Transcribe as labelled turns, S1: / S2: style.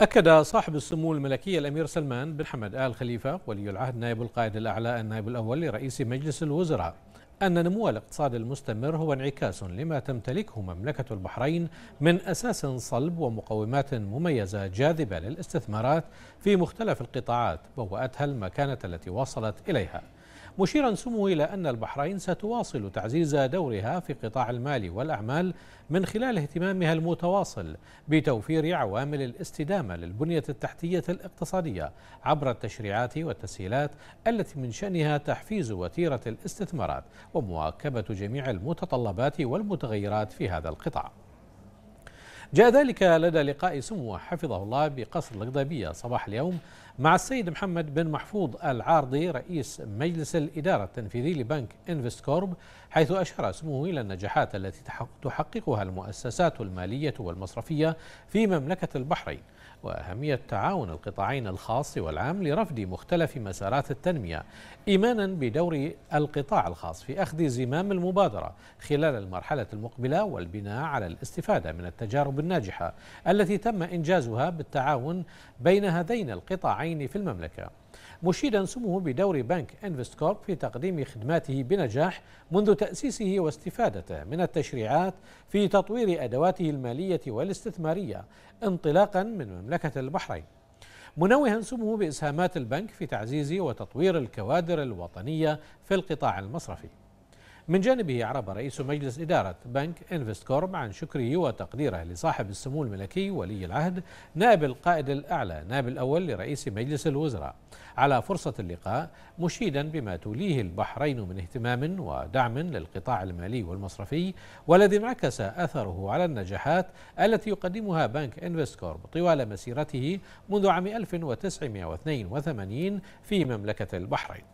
S1: أكد صاحب السمو الملكي الأمير سلمان بن حمد آل خليفة ولي العهد نائب القائد الأعلى النائب الأول لرئيس مجلس الوزراء أن نمو الاقتصاد المستمر هو انعكاس لما تمتلكه مملكة البحرين من أساس صلب ومقومات مميزة جاذبة للاستثمارات في مختلف القطاعات بوأتها المكانة التي وصلت إليها مشيرا سمو إلى أن البحرين ستواصل تعزيز دورها في قطاع المال والأعمال من خلال اهتمامها المتواصل بتوفير عوامل الاستدامة للبنية التحتية الاقتصادية عبر التشريعات والتسهيلات التي من شأنها تحفيز وتيرة الاستثمارات ومواكبة جميع المتطلبات والمتغيرات في هذا القطاع جاء ذلك لدى لقاء سموه حفظه الله بقصر القضابية صباح اليوم مع السيد محمد بن محفوظ العارضي رئيس مجلس الإدارة التنفيذي لبنك انفست كورب حيث أشار سموه إلى النجاحات التي تحققها المؤسسات المالية والمصرفية في مملكة البحرين وأهمية تعاون القطاعين الخاص والعام لرفض مختلف مسارات التنمية إيمانا بدور القطاع الخاص في أخذ زمام المبادرة خلال المرحلة المقبلة والبناء على الاستفادة من التجارب الناجحة التي تم إنجازها بالتعاون بين هذين القطاعين في المملكة مشيدا سموه بدور بنك انفست كورب في تقديم خدماته بنجاح منذ تأسيسه واستفادته من التشريعات في تطوير أدواته المالية والاستثمارية انطلاقا من مملكة البحرين منوها سموه بإسهامات البنك في تعزيز وتطوير الكوادر الوطنية في القطاع المصرفي من جانبه أعرب رئيس مجلس إدارة بنك انفست كورب عن شكره وتقديره لصاحب السمو الملكي ولي العهد نائب القائد الأعلى نائب الأول لرئيس مجلس الوزراء على فرصة اللقاء مشيدا بما توليه البحرين من اهتمام ودعم للقطاع المالي والمصرفي والذي انعكس أثره على النجاحات التي يقدمها بنك انفست كورب طوال مسيرته منذ عام 1982 في مملكة البحرين